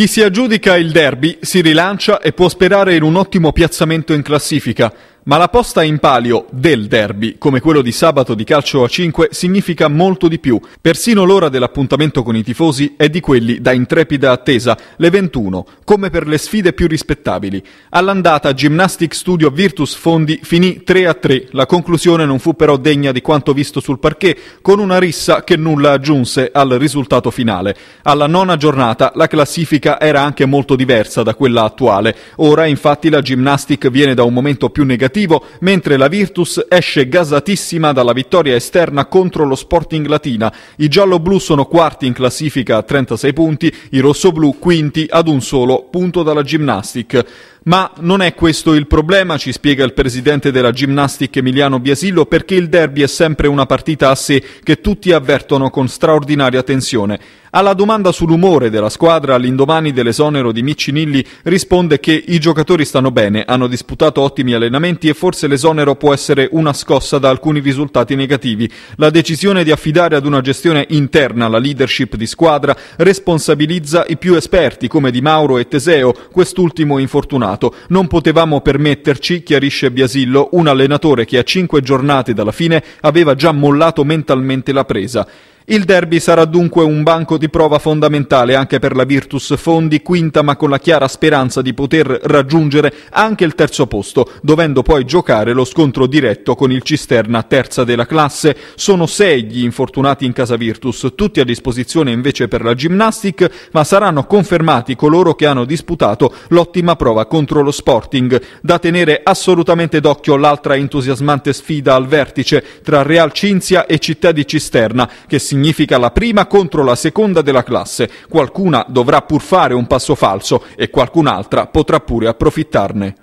Chi si aggiudica il derby si rilancia e può sperare in un ottimo piazzamento in classifica. Ma la posta in palio del derby, come quello di sabato di calcio a 5, significa molto di più. Persino l'ora dell'appuntamento con i tifosi è di quelli da intrepida attesa, le 21, come per le sfide più rispettabili. All'andata Gymnastic Studio Virtus Fondi finì 3-3. La conclusione non fu però degna di quanto visto sul parquet, con una rissa che nulla aggiunse al risultato finale. Alla nona giornata la classifica era anche molto diversa da quella attuale. Ora infatti la Gymnastic viene da un momento più negativo negativo, mentre la Virtus esce gasatissima dalla vittoria esterna contro lo Sporting Latina. I gialloblu sono quarti in classifica a 36 punti, i rossoblu quinti ad un solo punto dalla Gymnastic. Ma non è questo il problema, ci spiega il presidente della Gymnastic Emiliano Biasillo, perché il derby è sempre una partita a sé che tutti avvertono con straordinaria tensione. Alla domanda sull'umore della squadra all'indomani dell'esonero di Miccinilli risponde che i giocatori stanno bene, hanno disputato ottimi allenamenti e forse l'esonero può essere una scossa da alcuni risultati negativi. La decisione di affidare ad una gestione interna la leadership di squadra responsabilizza i più esperti come Di Mauro e Teseo, quest'ultimo infortunato campionato. Non potevamo permetterci, chiarisce Biasillo, un allenatore che a cinque giornate dalla fine aveva già mollato mentalmente la presa. Il derby sarà dunque un banco di prova fondamentale anche per la Virtus Fondi, quinta ma con la chiara speranza di poter raggiungere anche il terzo posto, dovendo poi giocare lo scontro diretto con il Cisterna terza della classe. Sono sei gli infortunati in casa Virtus, tutti a disposizione invece per la Gymnastic, ma saranno confermati coloro che hanno disputato l'ottima prova contro lo Sporting. Da tenere assolutamente d'occhio l'altra entusiasmante sfida al vertice tra Real Cinzia e Città di Cisterna, che si significa la prima contro la seconda della classe. Qualcuna dovrà pur fare un passo falso e qualcun'altra potrà pure approfittarne.